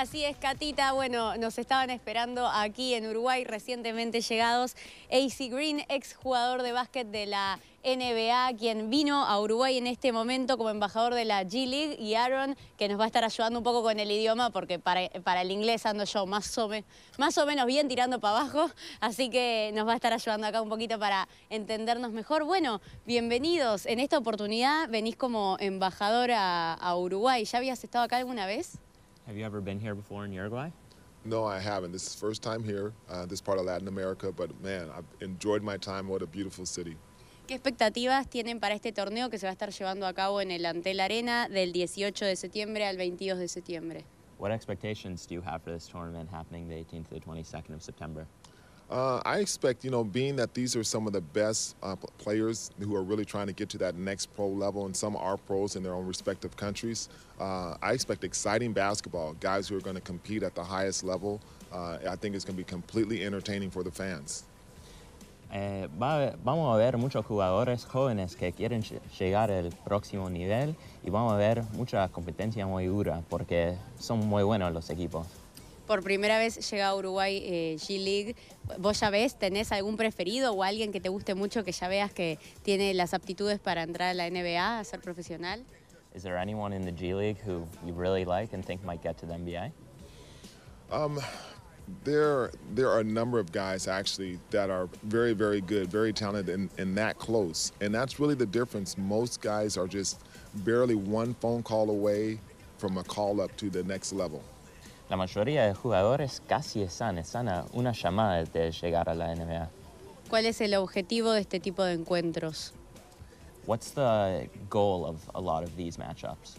Así es, Catita. Bueno, nos estaban esperando aquí en Uruguay, recientemente llegados, AC Green, exjugador de básquet de la NBA, quien vino a Uruguay en este momento como embajador de la G League, y Aaron, que nos va a estar ayudando un poco con el idioma, porque para, el inglés ando yo más o, menos bien tirando para abajo, así que nos va a estar ayudando acá un poquito para entendernos mejor. Bueno, bienvenidos. En esta oportunidad venís como embajador a, a Uruguay. ¿Ya habías estado acá alguna vez? Have you ever been here before in Uruguay? No, I haven't. This is first time here, uh, this part of Latin America, but man, I've enjoyed my time. What a beautiful city. ¿Qué expectativas tienen para este torneo que se va a estar llevando a cabo en el Antel Arena del 18 de septiembre al 22 de septiembre? What expectations do you have for this tournament happening the 18th to the 22nd of September? Uh, I expect, you know, being that these are some of the best uh, players who are really trying to get to that next pro level, and some are pros in their own respective countries, uh, I expect exciting basketball, guys who are going to compete at the highest level. Uh, I think it's going to be completely entertaining for the fans. Eh, va, vamos a ver muchos jugadores jóvenes que quieren llegar al próximo nivel y vamos a ver mucha competencia muy dura porque son muy buenos los equipos. por primera vez llega a Uruguay eh, G-League. ¿Vos ya ves, tenés algún preferido o alguien que te guste mucho que ya veas que tiene las aptitudes para entrar a la NBA, a ser profesional? Is there anyone in the G League who you really like and think might get to the NBA? Um, there, are a number of guys actually that are very, very good, very talented, and, and that close. And that's really the difference. Most guys are just barely one phone call away from a call up to the next level. la mayoría de jugadores casi están, están a una llamada de llegar a la NBA. ¿Cuál es el objetivo de este tipo de encuentros? What's the goal of a lot of these matchups?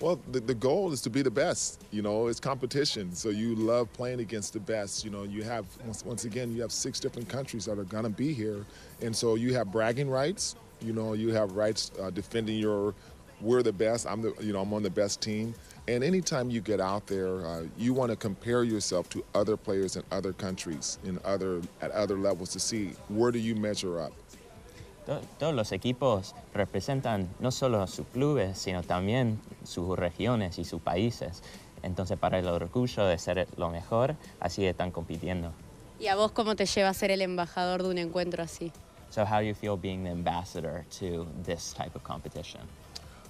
Well, the, the goal is to be the best. You know, it's competition, so you love playing against the best. You know, you have once, once again, you have six different countries that are gonna be here, and so you have bragging rights. You know, you have rights uh, defending your we're the best. I'm the, you know, I'm on the best team. And anytime you get out there, uh, you want to compare yourself to other players in other countries, in other at other levels to see where do you measure up. Todos los equipos representan no solo sus clubes, sino también sus regiones y sus países. Entonces, para el orgullo de ser lo mejor, así están compitiendo. ¿Y a vos cómo te lleva a ser el embajador de un encuentro así? So how do you feel being the ambassador to this type of competition?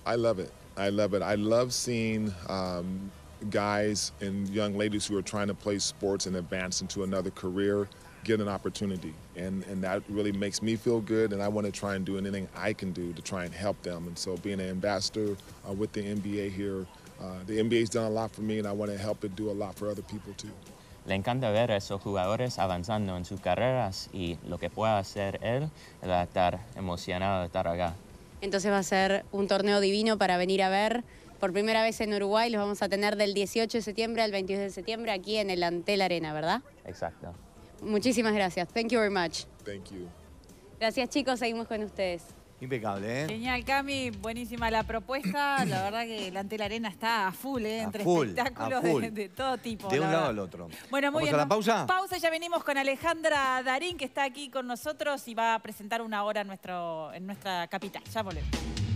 I love it. I love it. I love seeing um, guys and young ladies who are trying to play sports and advance into another career get an opportunity. And, and that really makes me feel good, and I want to try and do anything I can do to try and help them. And so being an ambassador uh, with the NBA here, uh, the NBA's done a lot for me, and I want to help it do a lot for other people too. Le encanta ver a esos jugadores avanzando en sus carreras y lo que pueda hacer él, va a estar emocionado de estar acá. Entonces va a ser un torneo divino para venir a ver. Por primera vez en Uruguay los vamos a tener del 18 de septiembre al 22 de septiembre aquí en el Antel Arena, ¿verdad? Exacto. Muchísimas gracias. Thank you very much. Thank you. Gracias chicos, seguimos con ustedes. Impecable, ¿eh? Genial, Cami. Buenísima la propuesta. La verdad que la Antela la arena está a full, ¿eh? Entre espectáculos De, todo tipo. De un lado al otro. Bueno, muy bien. a la pausa? Pausa. Ya venimos con Alejandra Darín, que está aquí con nosotros y va a presentar una hora nuestro, en nuestra capital. Ya volvemos.